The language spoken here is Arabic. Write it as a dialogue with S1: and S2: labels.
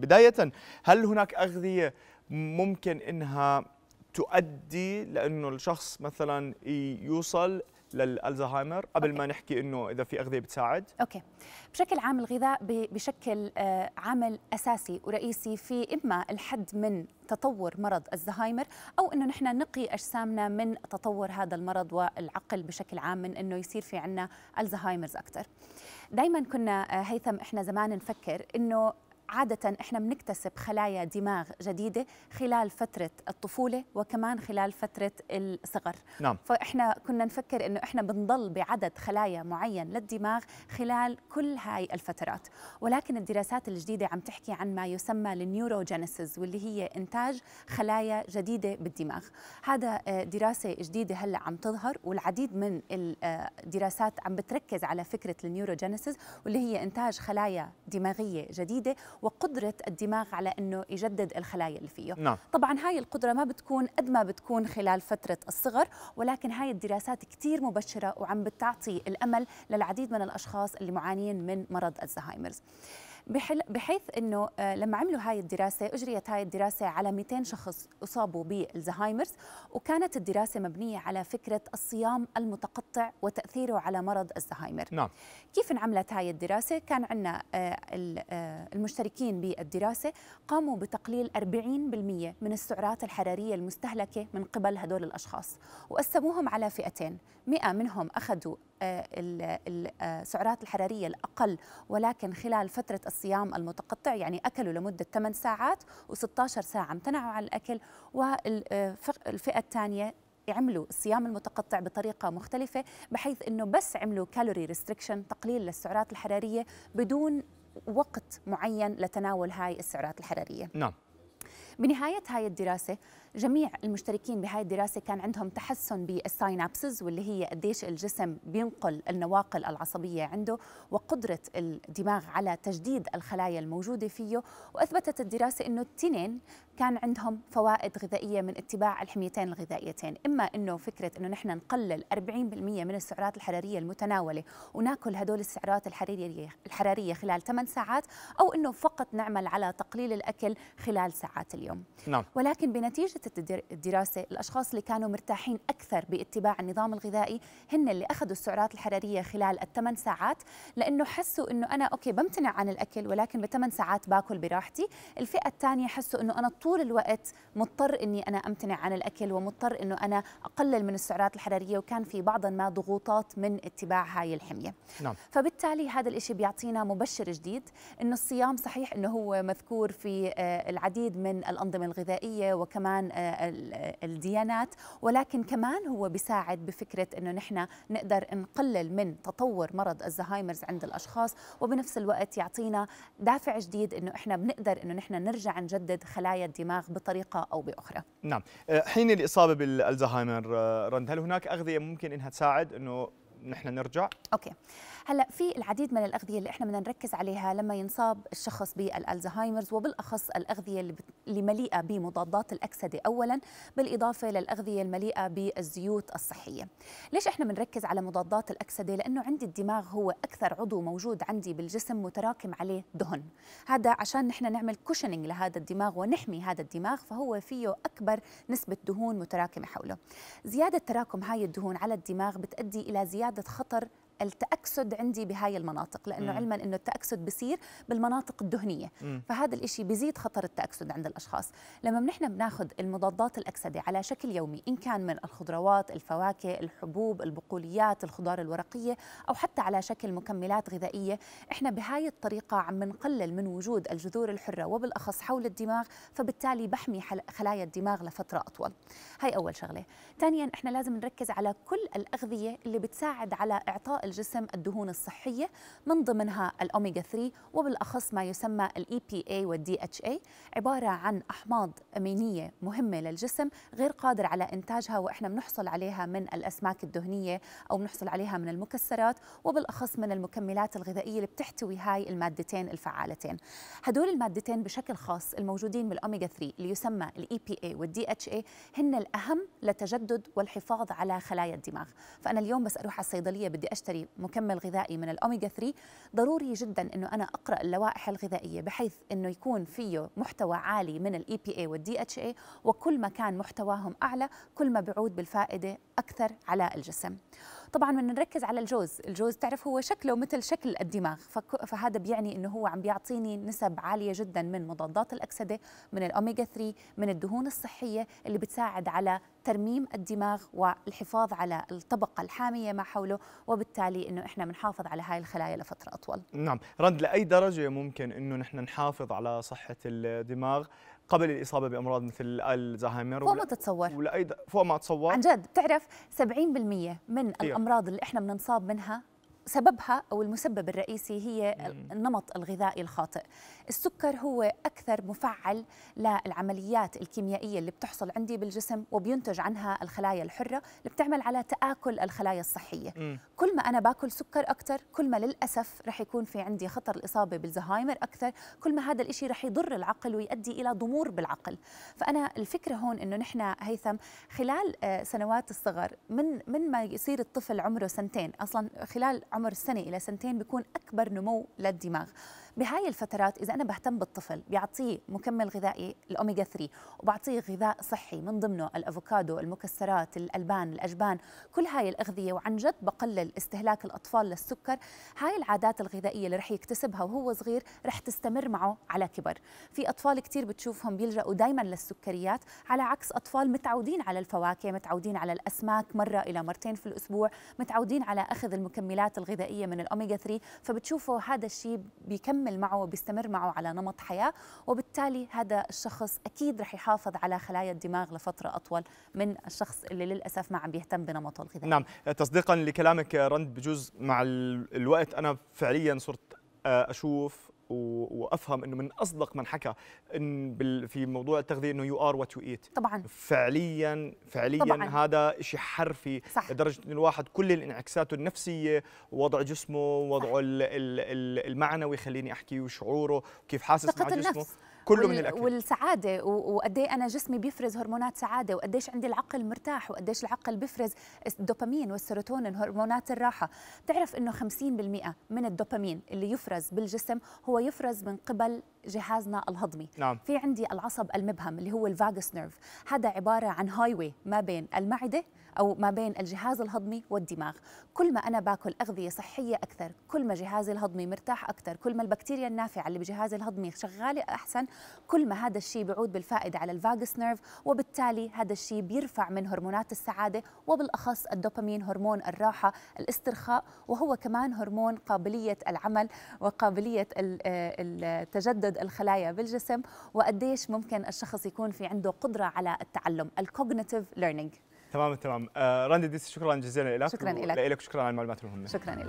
S1: بداية هل هناك أغذية ممكن أنها تؤدي لأنه الشخص مثلا يوصل للالزهايمر قبل أوكي. ما نحكي انه اذا في اغذيه بتساعد
S2: اوكي بشكل عام الغذاء بشكل آه، عامل اساسي ورئيسي في اما الحد من تطور مرض الزهايمر او انه نحن نقي اجسامنا من تطور هذا المرض والعقل بشكل عام من انه يصير في عندنا الزهايمرز اكثر دائما كنا آه، هيثم احنا زمان نفكر انه عادة احنا بنكتسب خلايا دماغ جديدة خلال فترة الطفولة وكمان خلال فترة الصغر نعم. فاحنا كنا نفكر انه احنا بنضل بعدد خلايا معين للدماغ خلال كل هاي الفترات ولكن الدراسات الجديدة عم تحكي عن ما يسمى النيوروجينيسيس واللي هي انتاج خلايا جديدة بالدماغ هذا آه، دراسة جديدة هلأ عم تظهر والعديد من الدراسات آه، عم بتركز على فكرة النيوروجينيسيس واللي هي انتاج خلايا دماغية جديدة وقدرة الدماغ على أنه يجدد الخلايا اللي فيه نعم. طبعا هاي القدرة ما بتكون قد ما بتكون خلال فترة الصغر ولكن هاي الدراسات كتير مبشرة وعم بتعطي الأمل للعديد من الأشخاص اللي معانين من مرض الزهايمرز بحيث انه آه، لما عملوا هاي الدراسه اجريت هاي الدراسه على 200 شخص اصابوا بالزهايمرز وكانت الدراسه مبنيه على فكره الصيام المتقطع وتاثيره على مرض الزهايمر نعم. كيف انعملت هاي الدراسه كان عندنا آه، آه، المشتركين بالدراسه قاموا بتقليل 40% من السعرات الحراريه المستهلكه من قبل هدول الاشخاص وقسموهم على فئتين 100 منهم اخذوا آه، السعرات آه، الحرارية الأقل ولكن خلال فترة الصيام المتقطع يعني أكلوا لمدة 8 ساعات و16 ساعة امتنعوا عن الأكل والفئة آه، الثانية عملوا الصيام المتقطع بطريقه مختلفه بحيث انه بس عملوا كالوري ريستريكشن تقليل للسعرات الحراريه بدون وقت معين لتناول هاي السعرات الحراريه نعم بنهاية هاي الدراسة جميع المشتركين بهاي الدراسة كان عندهم تحسن بالساينابسز واللي هي قديش الجسم بينقل النواقل العصبية عنده وقدرة الدماغ على تجديد الخلايا الموجودة فيه وأثبتت الدراسة أنه التنين كان عندهم فوائد غذائية من اتباع الحميتين الغذائيتين إما أنه فكرة أنه نحن نقلل 40% من السعرات الحرارية المتناولة وناكل هدول السعرات الحرارية, الحرارية خلال 8 ساعات أو أنه فقط نعمل على تقليل الأكل خلال ساعات اليوم اليوم نعم. ولكن بنتيجة الدراسة الأشخاص اللي كانوا مرتاحين أكثر باتباع النظام الغذائي هن اللي أخذوا السعرات الحرارية خلال الثمان ساعات لأنه حسوا أنه أنا أوكي بمتنع عن الأكل ولكن بثمان ساعات باكل براحتي الفئة الثانية حسوا أنه أنا طول الوقت مضطر أني أنا أمتنع عن الأكل ومضطر أنه أنا أقلل من السعرات الحرارية وكان في بعضا ما ضغوطات من اتباع هاي الحمية نعم. فبالتالي هذا الإشي بيعطينا مبشر جديد أنه الصيام صحيح أنه هو مذكور في آه، العديد من الأنظمة الغذائية وكمان آه، الديانات ولكن كمان هو بيساعد بفكرة أنه نحن نقدر نقلل من تطور مرض الزهايمرز عند الأشخاص وبنفس الوقت يعطينا دافع جديد أنه إحنا بنقدر أنه نحن نرجع نجدد خلايا الدماغ بطريقة أو بأخرى
S1: نعم آه، حين الإصابة بالزهايمر آه، رند هل هناك أغذية ممكن أنها تساعد أنه نحن نرجع
S2: اوكي هلا في العديد من الاغذيه اللي احنا بدنا نركز عليها لما ينصاب الشخص بالالزهايمرز وبالاخص الاغذيه اللي, مليئه بمضادات الاكسده اولا بالاضافه للاغذيه المليئه بالزيوت الصحيه ليش احنا بنركز على مضادات الاكسده لانه عندي الدماغ هو اكثر عضو موجود عندي بالجسم متراكم عليه دهن هذا عشان نحن نعمل كوشننج لهذا الدماغ ونحمي هذا الدماغ فهو فيه اكبر نسبه دهون متراكمه حوله زياده تراكم هاي الدهون على الدماغ بتؤدي الى زياده عدة خطر التاكسد عندي بهاي المناطق لانه م. علما انه التاكسد بصير بالمناطق الدهنيه م. فهذا الإشي بيزيد خطر التاكسد عند الاشخاص لما نحن بناخذ المضادات الاكسده على شكل يومي ان كان من الخضروات الفواكه الحبوب البقوليات الخضار الورقيه او حتى على شكل مكملات غذائيه احنا بهاي الطريقه عم نقلل من وجود الجذور الحره وبالاخص حول الدماغ فبالتالي بحمي خلايا الدماغ لفتره اطول هاي اول شغله ثانيا احنا لازم نركز على كل الاغذيه اللي بتساعد على اعطاء الجسم الدهون الصحية من ضمنها الأوميجا 3 وبالأخص ما يسمى الـ EPA والـ DHA عبارة عن أحماض أمينية مهمة للجسم غير قادر على إنتاجها وإحنا بنحصل عليها من الأسماك الدهنية أو بنحصل عليها من المكسرات وبالأخص من المكملات الغذائية اللي بتحتوي هاي المادتين الفعالتين هدول المادتين بشكل خاص الموجودين بالأوميجا 3 اللي يسمى الـ EPA والـ DHA هن الأهم لتجدد والحفاظ على خلايا الدماغ فأنا اليوم بس أروح على الصيدلية بدي أشتري اشتري مكمل غذائي من الاوميجا 3 ضروري جدا انه انا اقرا اللوائح الغذائيه بحيث انه يكون فيه محتوى عالي من الاي بي e اي والدي اتش اي وكل ما كان محتواهم اعلى كل ما بعود بالفائده اكثر على الجسم طبعا بدنا نركز على الجوز الجوز تعرف هو شكله مثل شكل الدماغ فهذا بيعني انه هو عم بيعطيني نسب عاليه جدا من مضادات الاكسده من الاوميجا 3 من الدهون الصحيه اللي بتساعد على ترميم الدماغ والحفاظ على الطبقة الحامية ما حوله وبالتالي أنه إحنا بنحافظ على هاي الخلايا لفترة أطول
S1: نعم رند لأي درجة ممكن أنه نحن نحافظ على صحة الدماغ قبل الاصابه بامراض مثل الزهايمر فوق ما تتصور ولا فوق ما
S2: تتصور عن جد بتعرف 70% من إيه. الامراض اللي احنا بننصاب منها سببها او المسبب الرئيسي هي النمط الغذائي الخاطئ. السكر هو اكثر مفعل للعمليات الكيميائيه اللي بتحصل عندي بالجسم وبينتج عنها الخلايا الحره اللي بتعمل على تاكل الخلايا الصحيه. م. كل ما انا باكل سكر اكثر، كل ما للاسف رح يكون في عندي خطر الاصابه بالزهايمر اكثر، كل ما هذا الشيء رح يضر العقل ويؤدي الى ضمور بالعقل. فانا الفكره هون انه نحن هيثم خلال آه، سنوات الصغر من من ما يصير الطفل عمره سنتين، اصلا خلال عمر سنة إلى سنتين بيكون أكبر نمو للدماغ بهاي الفترات إذا أنا بهتم بالطفل بيعطيه مكمل غذائي الأوميجا 3 وبعطيه غذاء صحي من ضمنه الأفوكادو المكسرات الألبان الأجبان كل هاي الأغذية وعن جد بقلل استهلاك الأطفال للسكر هاي العادات الغذائية اللي رح يكتسبها وهو صغير رح تستمر معه على كبر في أطفال كثير بتشوفهم بيلجأوا دايما للسكريات على عكس أطفال متعودين على الفواكه متعودين على الأسماك مرة إلى مرتين في الأسبوع متعودين على أخذ المكملات الغذائيه من الاوميجا 3 فبتشوفوا هذا الشيء بيكمل معه وبيستمر معه على نمط حياه وبالتالي هذا الشخص اكيد رح يحافظ على خلايا الدماغ لفتره اطول من الشخص اللي للاسف ما عم بيهتم بنمطه الغذائي نعم
S1: تصديقا لكلامك رند بجوز مع الوقت انا فعليا صرت آه، اشوف وافهم انه من اصدق من حكى إن في موضوع التغذيه انه يو ار وات يو ايت طبعا فعليا فعليا طبعاً. هذا شيء حرفي صح. لدرجه ان الواحد كل الانعكاسات النفسيه ووضع جسمه وضعه المعنوي خليني احكي وشعوره وكيف حاسس مع جسمه النفس. كله من الاكل
S2: والسعاده وقد ايه انا جسمي بيفرز هرمونات سعاده وقديش عندي العقل مرتاح وقديش العقل بيفرز الدوبامين والسيروتونين هرمونات الراحه بتعرف انه 50% من الدوبامين اللي يفرز بالجسم هو يفرز من قبل جهازنا الهضمي نعم. في عندي العصب المبهم اللي هو الفاجس نيرف هذا عباره عن هايوي ما بين المعده او ما بين الجهاز الهضمي والدماغ كل ما انا باكل اغذيه صحيه اكثر كل ما جهازي الهضمي مرتاح اكثر كل ما البكتيريا النافعه اللي بجهازي الهضمي شغاله احسن كل ما هذا الشيء بيعود بالفائدة على الفاغس نيرف وبالتالي هذا الشيء بيرفع من هرمونات السعادة وبالأخص الدوبامين هرمون الراحة الاسترخاء وهو كمان هرمون قابلية العمل وقابلية آه، آه، تجدد الخلايا بالجسم وقديش ممكن الشخص يكون في عنده قدرة على التعلم الكوجنيتيف ليرنينج
S1: تمام تمام آه راندي ديس شكرا جزيلا لك شكرا لك شكرا على المعلومات المهمه شكرا لك